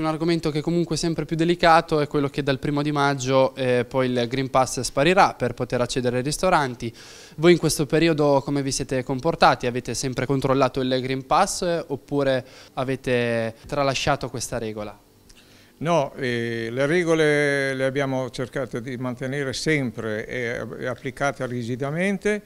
Un argomento che comunque è sempre più delicato è quello che dal primo di maggio eh, poi il Green Pass sparirà per poter accedere ai ristoranti. Voi in questo periodo come vi siete comportati? Avete sempre controllato il Green Pass oppure avete tralasciato questa regola? No, eh, le regole le abbiamo cercato di mantenere sempre e eh, applicate rigidamente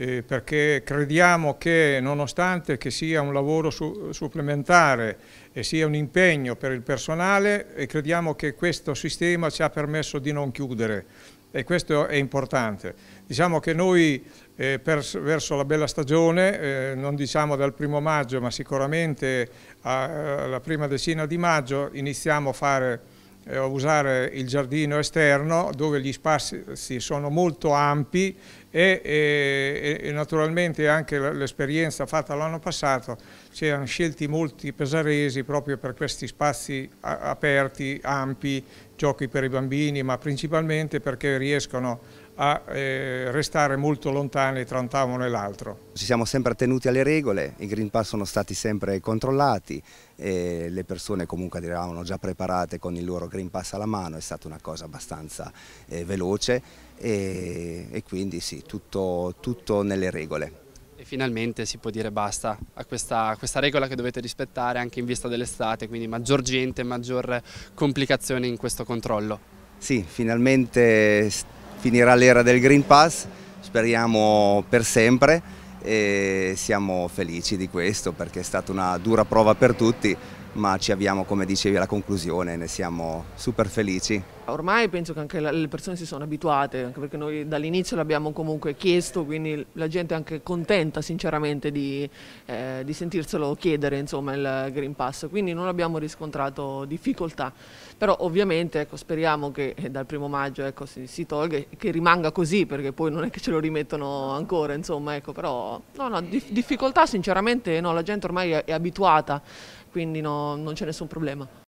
eh, perché crediamo che nonostante che sia un lavoro su, supplementare e sia un impegno per il personale, eh, crediamo che questo sistema ci ha permesso di non chiudere e questo è importante. Diciamo che noi eh, per, verso la bella stagione, eh, non diciamo dal primo maggio ma sicuramente alla prima decina di maggio iniziamo a fare eh, usare il giardino esterno dove gli spazi sono molto ampi e, e, e naturalmente anche l'esperienza fatta l'anno passato c'erano scelti molti pesaresi proprio per questi spazi aperti, ampi, giochi per i bambini ma principalmente perché riescono a eh, restare molto lontani tra un tavolo e l'altro. Ci siamo sempre tenuti alle regole, i Green Pass sono stati sempre controllati, le persone comunque arrivavano già preparate con il loro Green Pass alla mano, è stata una cosa abbastanza eh, veloce e, e, quindi sì, tutto, tutto nelle regole. E finalmente si può dire basta a questa, a questa, regola che dovete rispettare anche in vista dell'estate, quindi maggior gente, maggior eh, complicazione in questo controllo. Sì, finalmente finirà l'era del Green Pass, speriamo per sempre e siamo felici di questo perché è stata una dura prova per tutti, ma ci avviamo come dicevi alla conclusione, ne siamo super felici. Ormai penso che anche le persone si sono abituate, anche perché noi dall'inizio l'abbiamo comunque chiesto, quindi la gente è anche contenta sinceramente di, eh, di sentirselo chiedere insomma, il Green Pass, quindi non abbiamo riscontrato difficoltà, però ovviamente ecco, speriamo che eh, dal primo maggio ecco, si, si, tolga e che rimanga così, perché poi non è che ce lo rimettono ancora, insomma, ecco, però no, no, di, difficoltà sinceramente no, la gente ormai è, è abituata quindi no, non c'è nessun problema.